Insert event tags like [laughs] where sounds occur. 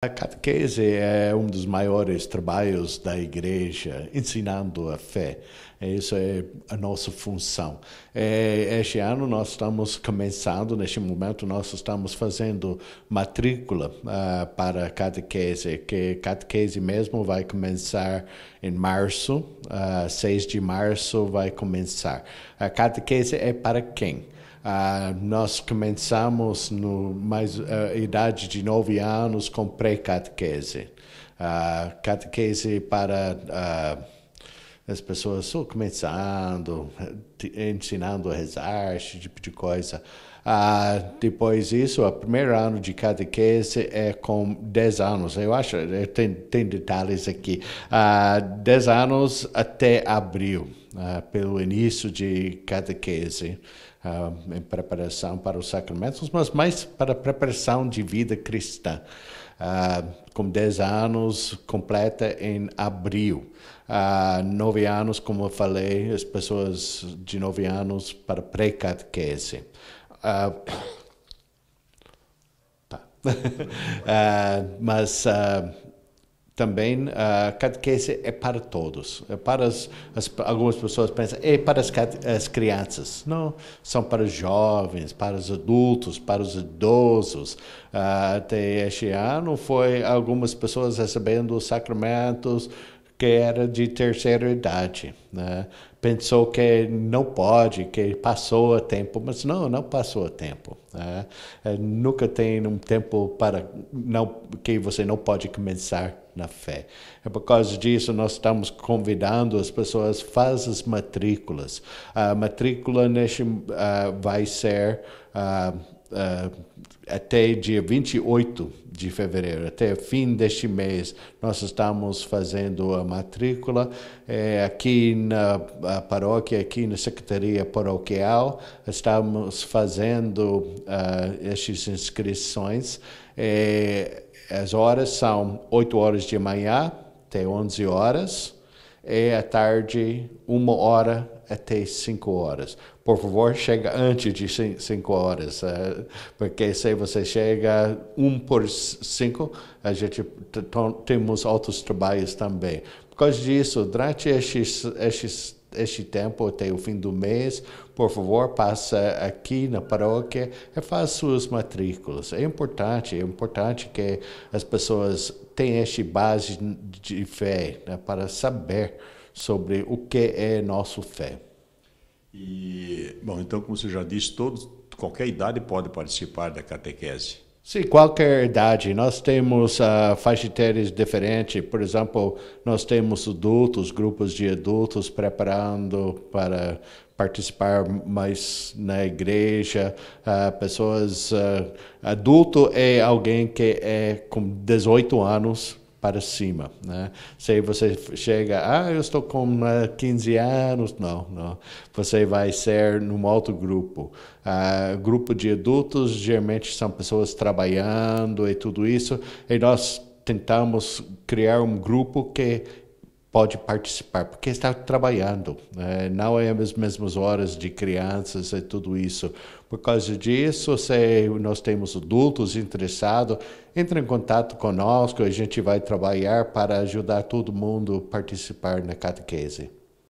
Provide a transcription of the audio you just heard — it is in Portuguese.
A catequese é um dos maiores trabalhos da igreja, ensinando a fé. É, isso é a nossa função. É, este ano nós estamos começando, neste momento nós estamos fazendo matrícula uh, para a catequese, que catequese mesmo vai começar em março, uh, ah, 6 de março vai começar. A catequese é para quem? Ah, nós começamos no mais uh, idade de nove anos com pré-catequese. Ah, catequese para ah, as pessoas só começando, ensinando a rezar, esse tipo de coisa. Ah, depois isso, o primeiro ano de catequese é com 10 anos, eu acho, tem, tem detalhes aqui. Ah, 10 anos até abril, ah, pelo início de catequese. Ah, em preparação para os sacramentos, mas mais para a preparação de vida cristã. Ah, com 10 anos, completa em abril. Ah, 9 anos, como eu falei, as pessoas de 9 anos para pré-catequese. Ah, [coughs] tá. uh, [laughs] mas uh, também a catequese é para todos. É para as, as, algumas pessoas pensam é para as, as crianças. Não, são para os jovens, para os adultos, para os idosos. até este ano foi algumas pessoas recebendo os sacramentos que era de terceira idade. Né? Pensou que não pode, que passou a tempo, mas não, não passou a tempo. Né? É, nunca tem um tempo para não, que você não pode começar na fé. É por causa disso nós estamos convidando as pessoas faz as matrículas. A matrícula neste uh, vai ser uh, Uh, até dia 28 de fevereiro, até fim deste mês, nós estamos fazendo a matrícula eh, aqui na paróquia, aqui na Secretaria Paroquial, estamos fazendo uh, estas inscrições. as horas são 8 horas de manhã até 11 horas é à tarde, uma hora até cinco horas. Por favor, chega antes de cinco horas, eh, porque se você chega um por cinco, a gente temos outros trabalhos também. Por causa disso, durante esses, esses este tempo até o fim do mês, por favor, passa aqui na paróquia e faça suas matrículas. É importante, é importante que as pessoas tenham esta base de fé né, para saber sobre o que é nosso fé. E, bom, então, como você já disse, todos, qualquer idade pode participar da catequese. Sim, qualquer idade. Nós temos uh, faixa etária diferente. Por exemplo, nós temos adultos, grupos de adultos preparando para participar mais na igreja. Uh, pessoas. Uh, adulto é alguém que é com 18 anos para cima. Né? Se você chega, ah, eu estou com 15 eh, anos, não, não. Você vai ser num outro grupo. Ah, grupo de adultos, geralmente são pessoas trabalhando e tudo isso, e nós tentamos criar um grupo que pode participar, porque está trabalhando, né? não é as mesmas horas de crianças e é tudo isso. Por causa disso, se nós temos adultos interessados, entre em contato conosco, a gente vai trabalhar para ajudar todo mundo a participar na catequese.